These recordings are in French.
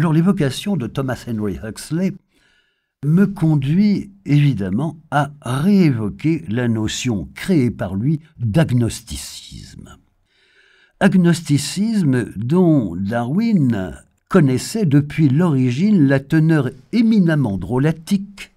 Alors l'évocation de Thomas Henry Huxley me conduit évidemment à réévoquer la notion créée par lui d'agnosticisme. Agnosticisme dont Darwin connaissait depuis l'origine la teneur éminemment drôlatique,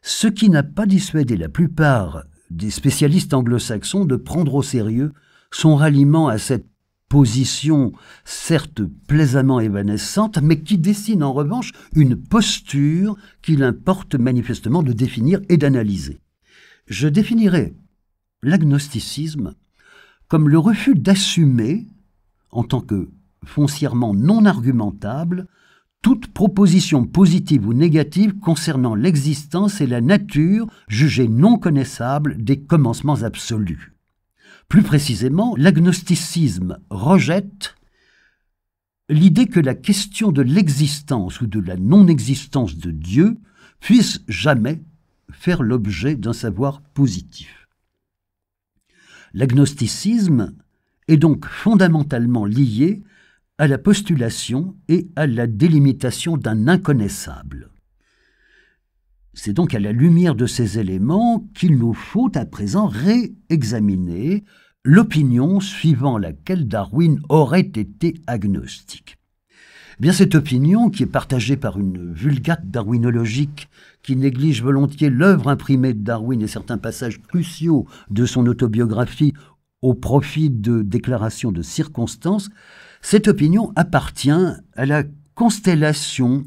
ce qui n'a pas dissuadé la plupart des spécialistes anglo-saxons de prendre au sérieux son ralliement à cette position certes plaisamment évanescente, mais qui dessine en revanche une posture qu'il importe manifestement de définir et d'analyser. Je définirais l'agnosticisme comme le refus d'assumer, en tant que foncièrement non argumentable, toute proposition positive ou négative concernant l'existence et la nature jugée non connaissable des commencements absolus. Plus précisément, l'agnosticisme rejette l'idée que la question de l'existence ou de la non-existence de Dieu puisse jamais faire l'objet d'un savoir positif. L'agnosticisme est donc fondamentalement lié à la postulation et à la délimitation d'un inconnaissable. C'est donc à la lumière de ces éléments qu'il nous faut à présent réexaminer l'opinion suivant laquelle Darwin aurait été agnostique. Eh bien cette opinion, qui est partagée par une vulgate darwinologique qui néglige volontiers l'œuvre imprimée de Darwin et certains passages cruciaux de son autobiographie au profit de déclarations de circonstances, cette opinion appartient à la constellation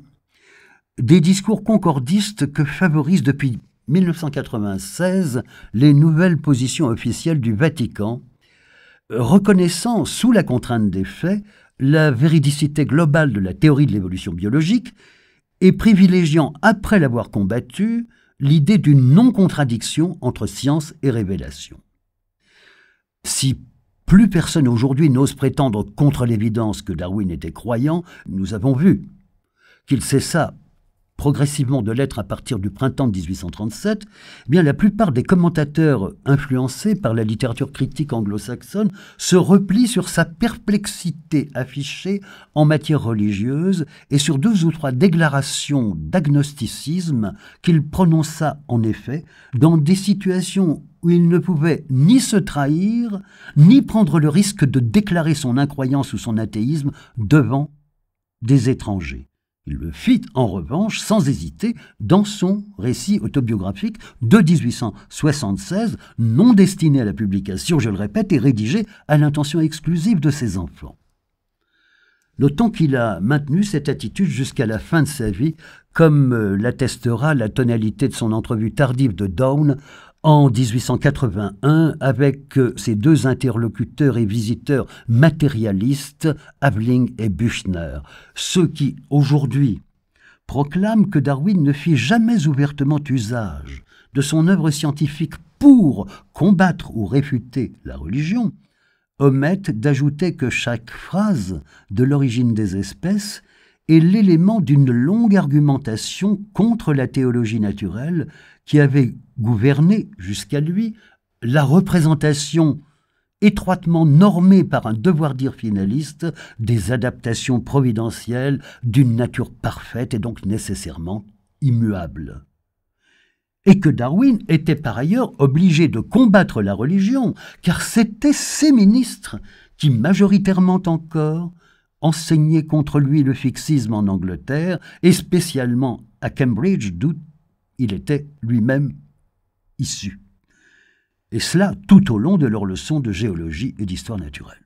des discours concordistes que favorisent depuis 1996 les nouvelles positions officielles du Vatican, reconnaissant sous la contrainte des faits la véridicité globale de la théorie de l'évolution biologique et privilégiant, après l'avoir combattue, l'idée d'une non-contradiction entre science et révélation. Si plus personne aujourd'hui n'ose prétendre contre l'évidence que Darwin était croyant, nous avons vu qu'il cessa progressivement de l'être à partir du printemps de 1837, eh bien la plupart des commentateurs influencés par la littérature critique anglo-saxonne se replient sur sa perplexité affichée en matière religieuse et sur deux ou trois déclarations d'agnosticisme qu'il prononça en effet dans des situations où il ne pouvait ni se trahir, ni prendre le risque de déclarer son incroyance ou son athéisme devant des étrangers. Il le fit, en revanche, sans hésiter, dans son récit autobiographique de 1876, non destiné à la publication, je le répète, et rédigé à l'intention exclusive de ses enfants. Notons qu'il a maintenu cette attitude jusqu'à la fin de sa vie, comme euh, l'attestera la tonalité de son entrevue tardive de Down en 1881 avec euh, ses deux interlocuteurs et visiteurs matérialistes, Aveling et Büchner, ceux qui, aujourd'hui, proclament que Darwin ne fit jamais ouvertement usage de son œuvre scientifique pour combattre ou réfuter la religion, omettent d'ajouter que chaque phrase de l'origine des espèces est l'élément d'une longue argumentation contre la théologie naturelle qui avait gouverné jusqu'à lui la représentation étroitement normée par un devoir dire finaliste des adaptations providentielles d'une nature parfaite et donc nécessairement immuable. Et que Darwin était par ailleurs obligé de combattre la religion, car c'étaient ses ministres qui, majoritairement encore, enseignait contre lui le fixisme en Angleterre et spécialement à Cambridge, d'où il était lui-même issu. Et cela tout au long de leurs leçons de géologie et d'histoire naturelle.